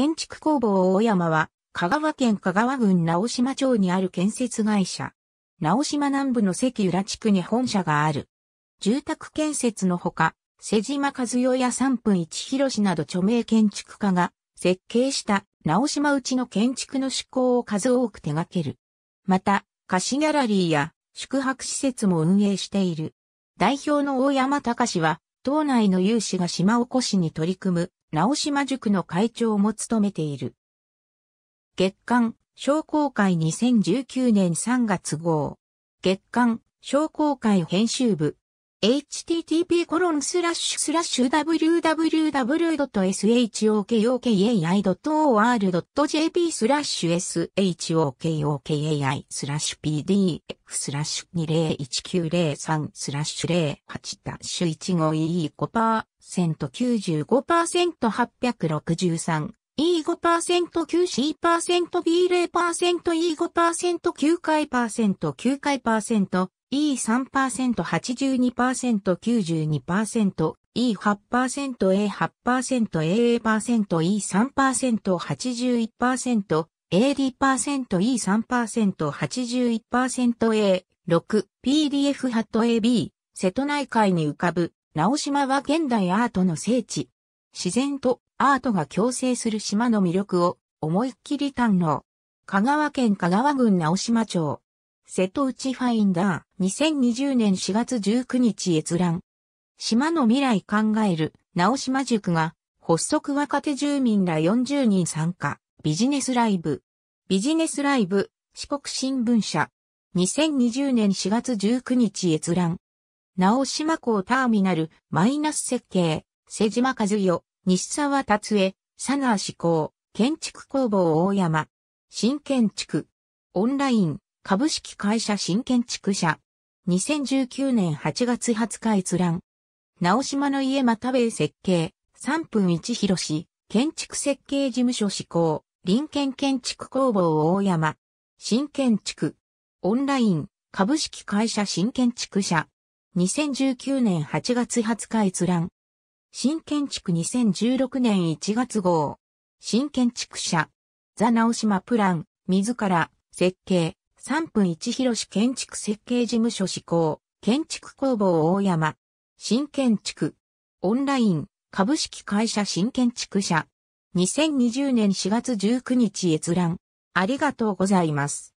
建築工房大山は、香川県香川郡直島町にある建設会社。直島南部の関浦地区に本社がある。住宅建設のほか、瀬島和代や3分一広氏など著名建築家が設計した直島内の建築の施工を数多く手掛ける。また、貸しギャラリーや宿泊施設も運営している。代表の大山隆は、島内の有志が島おこしに取り組む直島塾の会長も務めている。月刊、商工会2019年3月号。月刊、商工会編集部、http コロンスラッシュスラッシュ www.shokyokai.or.jp スラッシュ shokyokai スラッシュ pdf スラッシュ201903スラッシュ08ダッシュ 15E5%95%863 E5%9C%B0%E5%9 回 %9 回 %9 回 E3%、82%、92%、E8%、A8%、AA%、E3%、81%、AD%、E3%、81%、A6、PDF ト AB、瀬戸内海に浮かぶ、直島は現代アートの聖地。自然とアートが共生する島の魅力を思いっきり堪能。香川県香川郡直島町。瀬戸内ファインダー、2020年4月19日閲覧。島の未来考える、直島塾が、発足若手住民ら40人参加、ビジネスライブ。ビジネスライブ、四国新聞社。2020年4月19日閲覧。直島港ターミナル、マイナス設計、瀬島和代、西沢達江、佐川志向、建築工房大山。新建築。オンライン。株式会社新建築社。2019年8月20日閲覧。直島の家又兵衛設計。3分1広し。建築設計事務所施行。林建建築工房大山。新建築。オンライン。株式会社新建築社。2019年8月20日閲覧。新建築2016年1月号。新建築社。ザ・直島プラン。自ら、設計、三分一広市建築設計事務所施向建築工房大山、新建築、オンライン、株式会社新建築社、2020年4月19日閲覧、ありがとうございます。